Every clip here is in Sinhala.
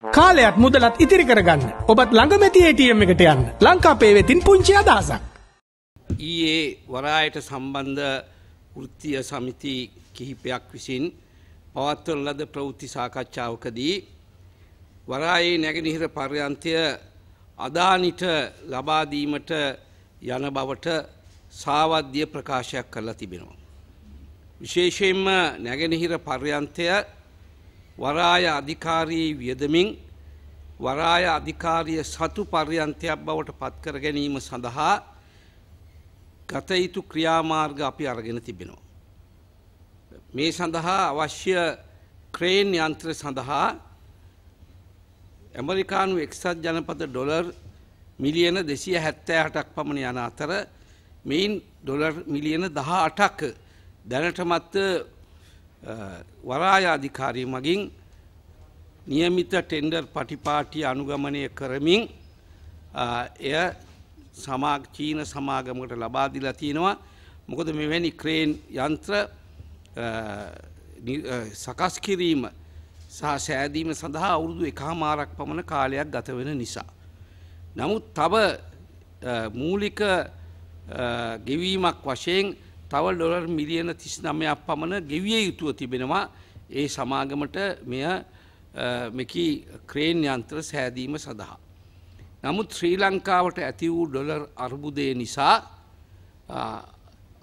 කාලයත් මුදලත් ඉතිරි කරගන්න. ඔබත් ළඟමැති ATM එකට යන්න. ලංකාපේ වෙතින් පුංචි අදහසක්. ඊයේ වරායට සම්බන්ධ වෘත්තීය සමිති කිහිපයක් විසින් පවත්වන ලද ප්‍රවෘත්ති සාකච්ඡාවකදී වරායේ නැගෙනහිර පර්යන්තය අදානිට ලබා දීමට යන බවට සාවද්‍ය ප්‍රකාශයක් කරලා තිබෙනවා. විශේෂයෙන්ම නැගෙනහිර පර්යන්තය වරාය අධිකාරයේ වියදමින් වරාය අධිකාරිය සතු පර්යන්තයක් බවට පත්කර ගැනීම සඳහා ගතයුතු ක්‍රියාමාර්ග අපි අරගෙන තිබෙනවා. මේ සඳහා අවශ්‍ය ක්‍රේන් යන්ත්‍ර සඳහා ඇමරිකානු එක්සත් ජනපද ඩොලර් මිලියන දෙසිය හැත්තෑ හටක් පමණ යන අතර මෙයින් ඩොලර් මිලියන දහ අටක් දැනටමත්ත වරායාධිකාරී මගින් නියමිත ටෙන්ඩර් පටිපාටිය අනුගමනය කරමින් එය සමාග චීන සමාගමකට ලබාදිලා තියෙනවා මොකද මෙවැනි ක්‍රේන් යන්ත්‍ර සකස් කිරීම සහ සෑදීම සඳහා අවුරුදු එකහමාරක් පමණ කාලයක් ගත වෙන නිසා. නමුත් තව මූලික ගෙවීමක් වශයෙන් තව ඩොලර් මිලියන තිස් නමයක් පමණ ගෙවිය යුතුව තිබෙනවා ඒ සමාගමට මෙය මෙකි ක්‍රේන් යන්ත්‍ර සෑදීම සඳහා. නමුත් ශ්‍රී ලංකාවට ඇති වූ ඩොලර් අර්බුදය නිසා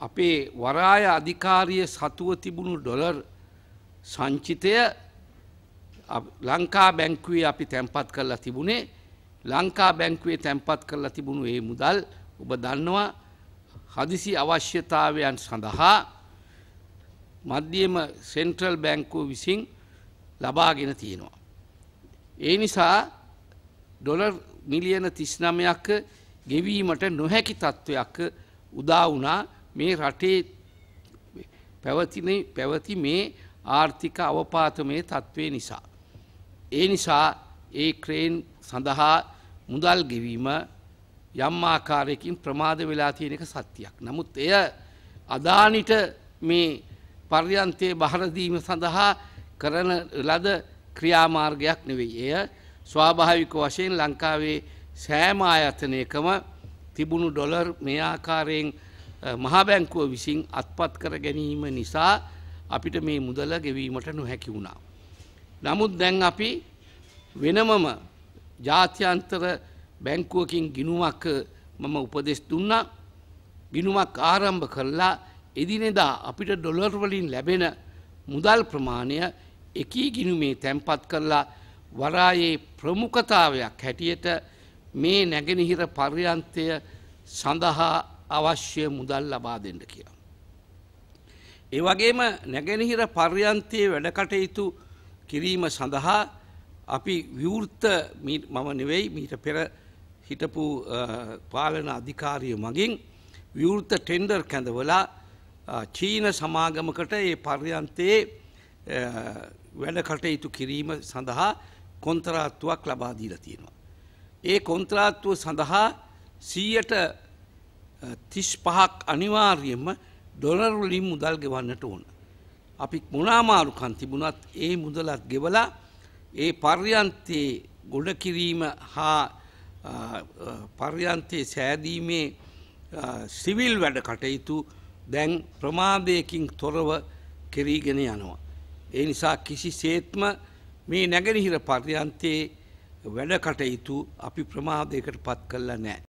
අපේ වරාය අධිකාරිය සතුව තිබුණු ඩොලර් සංචිතය ලංකා බැංකුවේ අපි තැන්පත් කරලා තිබුණේ ලංකා බැංකුවේ තැන්පත් කරලා තිබුණු ඒ මුදල් ඔබ දන්නවා හදිසි අවශ්‍යතාවයන් සඳහා මධ්‍යම සෙන්ට්‍රල් බැංකු විසින් ලබාගෙන තියෙනවා. ඒ නිසා ඩොලර් මිලියන තිස්නමයක් ගෙවීමට නොහැකි තත්ත්වයක් උදාවුනා මේ රටේ පැවතින පැවති මේ ආර්ථික අවපාතමය තත්ත්වය නිසා. ඒ නිසා ඒ ක්‍රේන් සඳහා මුදල් ගෙවීම යම් ආකාරයකින් ප්‍රමාද වෙලා තියෙන එක සත්‍යයක්. නමුත් එය අදානිට මේ පර්යන්තයේ බහරදීම සඳහා කරන ලද ක්‍රියාමාර්ගයක් නෙවෙයි. එය ස්වාභාවික වශයෙන් ලංකාවේ සෑම ආයතනයකම තිබුණු ඩොලර් මේ ආකාරයෙන් මහා බැංකුව විසින් අත්පත් කර ගැනීම නිසා අපිට මේ මුදල ගෙවීමට නොහැකි වුණා. නමුත් දැන් අපි වෙනමම ජාත්‍යන්තර බැංකුවකින් ගිනුමක් මම උපදෙස් දුන්නා ගිනුමක් ආරම්භ කරලා එදිනෙදා අපිට ඩොලර්වලින් ලැබෙන මුදල් ප්‍රමාණය එකී ගිනුමේ තැන්පත් කරලා වරායේ ප්‍රමුඛතාවයක් හැටියට මේ නැගෙනහිර පර්යන්තය සඳහා අවශ්‍ය මුදල් ලබා දෙන්න කියලා. ඒ වගේම නැගෙනහිර පර්යන්තයේ වැඩකටයුතු කිරීම සඳහා අපි විවෘත මම නෙවෙයි මීට පෙර හිටපු පාලන අධිකාරිය මගින් විවෘත ටෙන්ඩර් කැඳවලා චීන සමාගමකට ඒ පර්යන්තයේ වැඩ කටයුතු කිරීම සඳහා කොන්තරාත්තුවක් ලබාදීල තියෙනවා. ඒ කොන්ත්‍රාත්තුව සඳහා සීයට තිස් පහක් අනිවාර්යම ඩොලරුලින් මුදල් ගෙවන්නට ඕන. අපි මොනාමාරුකන් තිබුණත් ඒ මුදලත් ගෙවලා ඒ පර්යන්තයේ ගොඩ කිරීම හා පර්යන්තය සෑදීමේ සිවිල් වැඩ කටයුතු දැන් ප්‍රමාදයකින් තොරව කෙරීගෙන යනවා. ඒ නිසා කිසි සේත්ම මේ නැගරිහිර පර්යන්තයේ වැඩ කටයුතු අපි ප්‍රමාදයකට පත් කල්ලා නෑ.